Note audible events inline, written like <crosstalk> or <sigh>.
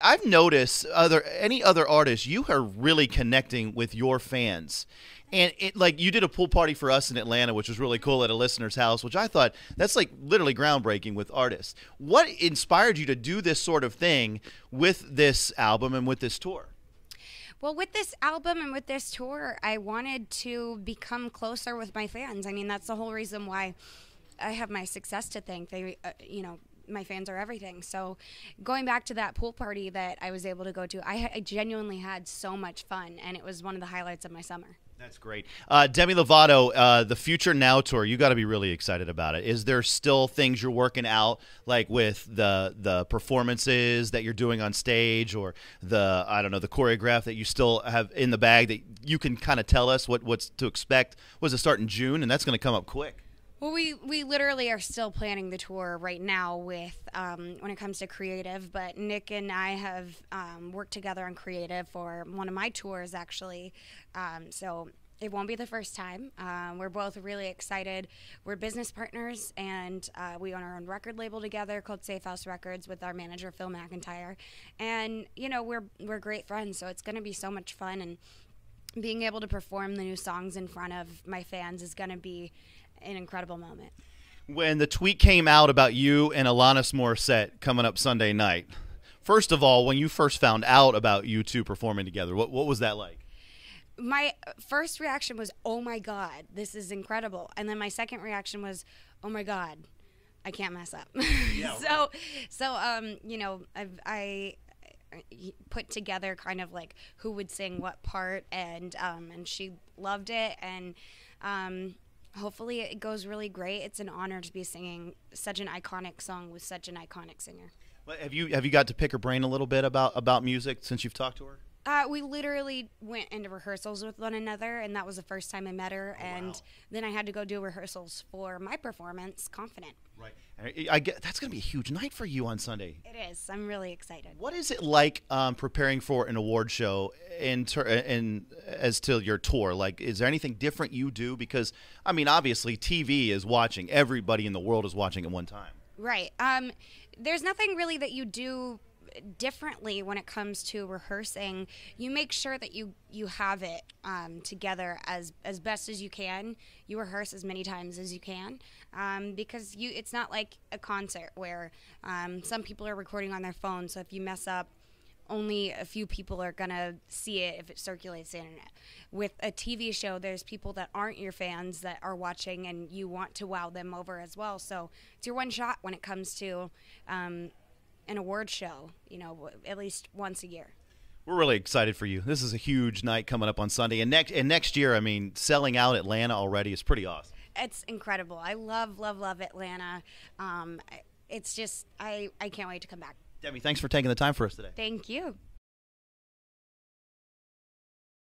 I've noticed other any other artists, you are really connecting with your fans. And it like you did a pool party for us in Atlanta, which was really cool at a listener's house, which I thought that's like literally groundbreaking with artists. What inspired you to do this sort of thing with this album and with this tour? Well, with this album and with this tour, I wanted to become closer with my fans. I mean, that's the whole reason why I have my success to thank. They, uh, you know, my fans are everything. So going back to that pool party that I was able to go to, I, I genuinely had so much fun, and it was one of the highlights of my summer. That's great. Uh, Demi Lovato, uh, the Future Now tour, you got to be really excited about it. Is there still things you're working out, like with the the performances that you're doing on stage, or the I don't know the choreograph that you still have in the bag that you can kind of tell us what what's to expect? Was it start in June, and that's going to come up quick. Well, we we literally are still planning the tour right now with um, when it comes to creative. But Nick and I have um, worked together on creative for one of my tours actually. Um, so it won't be the first time. Um, we're both really excited. We're business partners, and uh, we own our own record label together called Safe House Records with our manager Phil McIntyre. And you know we're we're great friends, so it's going to be so much fun and being able to perform the new songs in front of my fans is going to be an incredible moment. When the tweet came out about you and Alanis Morissette coming up Sunday night, first of all, when you first found out about you two performing together, what, what was that like? My first reaction was, oh my God, this is incredible. And then my second reaction was, oh my God, I can't mess up. Yeah, <laughs> so, so, um, you know, I've, I, put together kind of like who would sing what part and um, and she loved it and um, hopefully it goes really great. It's an honor to be singing such an iconic song with such an iconic singer. Well, have you have you got to pick her brain a little bit about about music since you've talked to her? Uh, we literally went into rehearsals with one another, and that was the first time I met her. Oh, and wow. then I had to go do rehearsals for my performance, Confident. Right. I, I get, that's going to be a huge night for you on Sunday. It is. I'm really excited. What is it like um, preparing for an award show in, ter- uh, in as to your tour? Like, is there anything different you do? Because, I mean, obviously, TV is watching. Everybody in the world is watching at one time. Right. Um, there's nothing really that you do differently when it comes to rehearsing. You make sure that you you have it um, together as as best as you can. You rehearse as many times as you can um, because you it's not like a concert where um, some people are recording on their phone. So if you mess up, only a few people are gonna see it if it circulates the internet. With a TV show, there's people that aren't your fans that are watching, and you want to wow them over as well. So it's your one shot when it comes to um, an award show, you know, at least once a year. We're really excited for you. This is a huge night coming up on Sunday, and next and next year, I mean, selling out Atlanta already is pretty awesome. It's incredible. I love, love, love Atlanta. Um, it's just I I can't wait to come back. Debbie, thanks for taking the time for us today. Thank you.